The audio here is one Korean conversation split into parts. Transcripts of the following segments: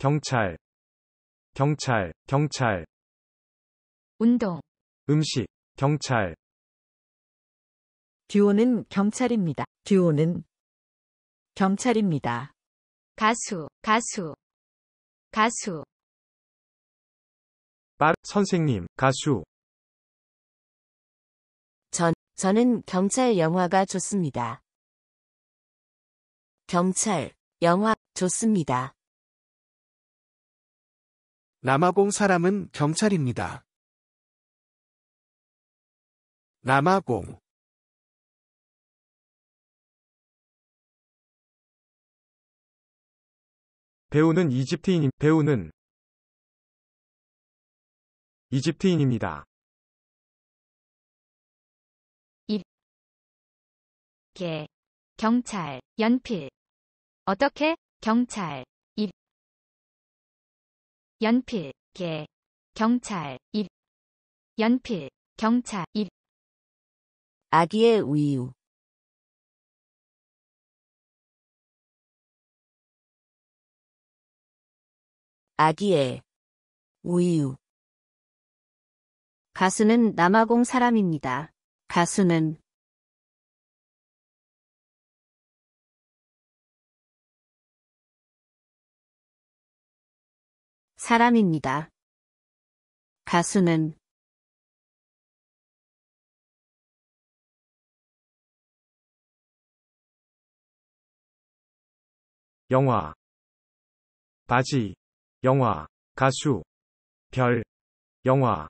경찰 경찰 경찰 운동 음식 경찰 듀오는 경찰입니다. 듀오는 경찰입니다. 가수 가수 가수 빨 선생님 가수 전 저는 경찰 영화가 좋습니다. 경찰 영화 좋습니다. 남아공 사람은 경찰입니다. 남아공 배우는 이집트인 배우는 이집트인입니다. 입개 경찰 연필 어떻게 경찰 연필, 개, 경찰, 입, 연필, 경찰, 입. 아기의 우유. 아기의 우유. 가수는 남아공 사람입니다. 가수는 사람입니다. 가수는 영화 바지 영화 가수 별 영화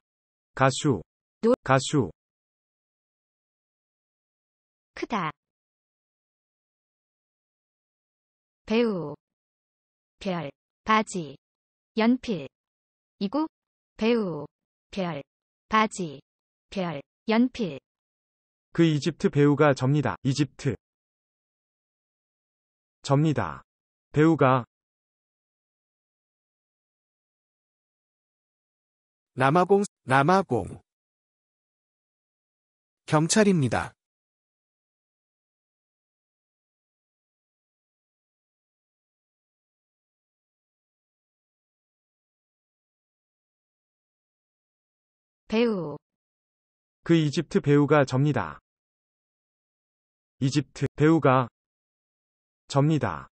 가수 노 가수 크다 배우 별 바지 연필 이구 배우 별 바지 별 연필 그 이집트 배우가 접니다. 이집트 접니다. 배우가 남아공 남아공 경찰입니다. 배우 그 이집트 배우가 접니다. 이집트 배우가 접니다.